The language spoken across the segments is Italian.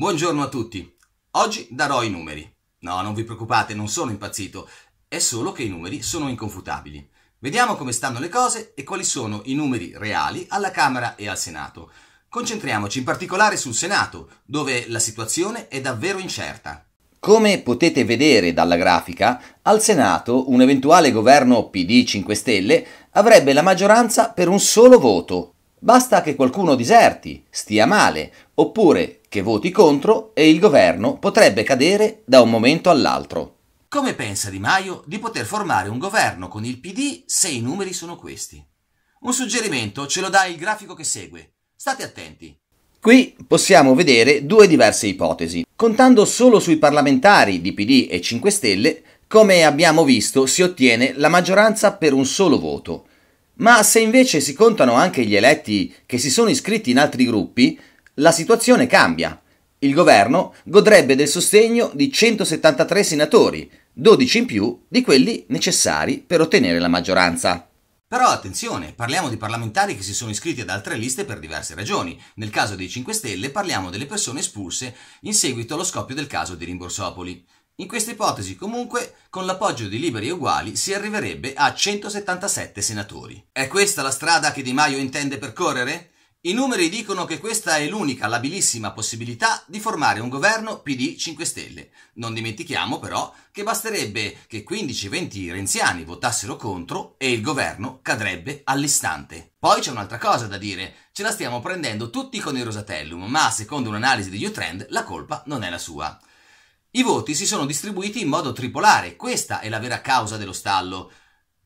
Buongiorno a tutti. Oggi darò i numeri. No, non vi preoccupate, non sono impazzito, è solo che i numeri sono inconfutabili. Vediamo come stanno le cose e quali sono i numeri reali alla Camera e al Senato. Concentriamoci in particolare sul Senato, dove la situazione è davvero incerta. Come potete vedere dalla grafica, al Senato un eventuale governo PD 5 Stelle avrebbe la maggioranza per un solo voto. Basta che qualcuno diserti, stia male, oppure che voti contro e il governo potrebbe cadere da un momento all'altro. Come pensa Di Maio di poter formare un governo con il PD se i numeri sono questi? Un suggerimento ce lo dà il grafico che segue. State attenti. Qui possiamo vedere due diverse ipotesi. Contando solo sui parlamentari di PD e 5 Stelle, come abbiamo visto si ottiene la maggioranza per un solo voto. Ma se invece si contano anche gli eletti che si sono iscritti in altri gruppi, la situazione cambia. Il governo godrebbe del sostegno di 173 senatori, 12 in più di quelli necessari per ottenere la maggioranza. Però attenzione, parliamo di parlamentari che si sono iscritti ad altre liste per diverse ragioni. Nel caso dei 5 Stelle parliamo delle persone espulse in seguito allo scoppio del caso di Rimborsopoli. In questa ipotesi, comunque, con l'appoggio di Liberi e Uguali si arriverebbe a 177 senatori. È questa la strada che Di Maio intende percorrere? I numeri dicono che questa è l'unica labilissima possibilità di formare un governo PD 5 Stelle. Non dimentichiamo però che basterebbe che 15-20 renziani votassero contro e il governo cadrebbe all'istante. Poi c'è un'altra cosa da dire, ce la stiamo prendendo tutti con il Rosatellum, ma secondo un'analisi di Utrend la colpa non è la sua. I voti si sono distribuiti in modo tripolare, questa è la vera causa dello stallo.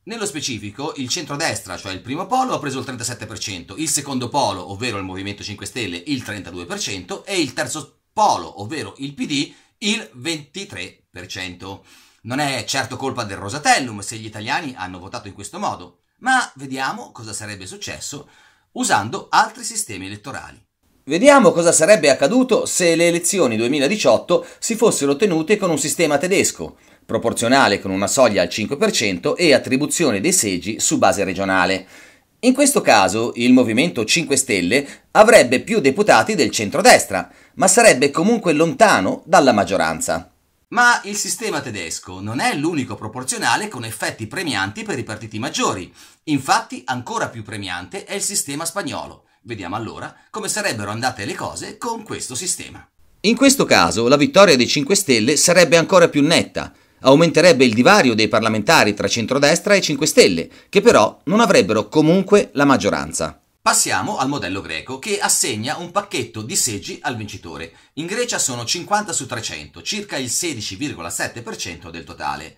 Nello specifico, il centrodestra, cioè il primo polo, ha preso il 37%, il secondo polo, ovvero il Movimento 5 Stelle, il 32% e il terzo polo, ovvero il PD, il 23%. Non è certo colpa del Rosatellum se gli italiani hanno votato in questo modo, ma vediamo cosa sarebbe successo usando altri sistemi elettorali. Vediamo cosa sarebbe accaduto se le elezioni 2018 si fossero tenute con un sistema tedesco proporzionale con una soglia al 5% e attribuzione dei seggi su base regionale. In questo caso il Movimento 5 Stelle avrebbe più deputati del centrodestra, ma sarebbe comunque lontano dalla maggioranza. Ma il sistema tedesco non è l'unico proporzionale con effetti premianti per i partiti maggiori. Infatti, ancora più premiante è il sistema spagnolo. Vediamo allora come sarebbero andate le cose con questo sistema. In questo caso la vittoria dei 5 Stelle sarebbe ancora più netta, aumenterebbe il divario dei parlamentari tra centrodestra e 5 Stelle, che però non avrebbero comunque la maggioranza. Passiamo al modello greco che assegna un pacchetto di seggi al vincitore. In Grecia sono 50 su 300, circa il 16,7% del totale.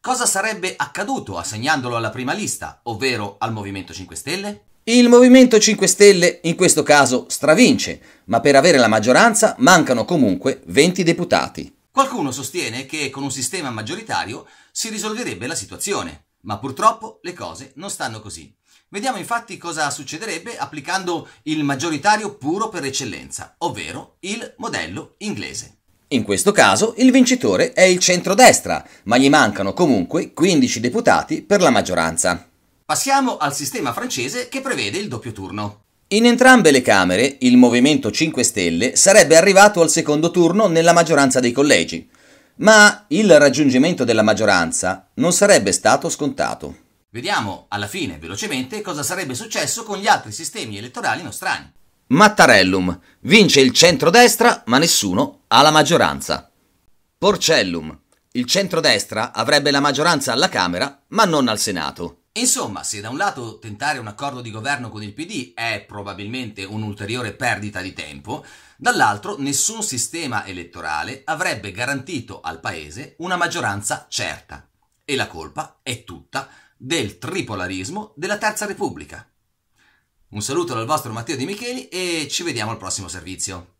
Cosa sarebbe accaduto assegnandolo alla prima lista, ovvero al Movimento 5 Stelle? Il Movimento 5 Stelle in questo caso stravince, ma per avere la maggioranza mancano comunque 20 deputati. Qualcuno sostiene che con un sistema maggioritario si risolverebbe la situazione, ma purtroppo le cose non stanno così. Vediamo infatti cosa succederebbe applicando il maggioritario puro per eccellenza, ovvero il modello inglese. In questo caso il vincitore è il centrodestra, ma gli mancano comunque 15 deputati per la maggioranza. Passiamo al sistema francese che prevede il doppio turno. In entrambe le Camere il Movimento 5 Stelle sarebbe arrivato al secondo turno nella maggioranza dei collegi, ma il raggiungimento della maggioranza non sarebbe stato scontato. Vediamo alla fine, velocemente, cosa sarebbe successo con gli altri sistemi elettorali nostrani. Mattarellum. Vince il centrodestra, ma nessuno ha la maggioranza. Porcellum. Il centrodestra avrebbe la maggioranza alla Camera, ma non al Senato. Insomma, se da un lato tentare un accordo di governo con il PD è probabilmente un'ulteriore perdita di tempo, dall'altro nessun sistema elettorale avrebbe garantito al Paese una maggioranza certa. E la colpa è tutta del tripolarismo della Terza Repubblica. Un saluto dal vostro Matteo Di Micheli e ci vediamo al prossimo servizio.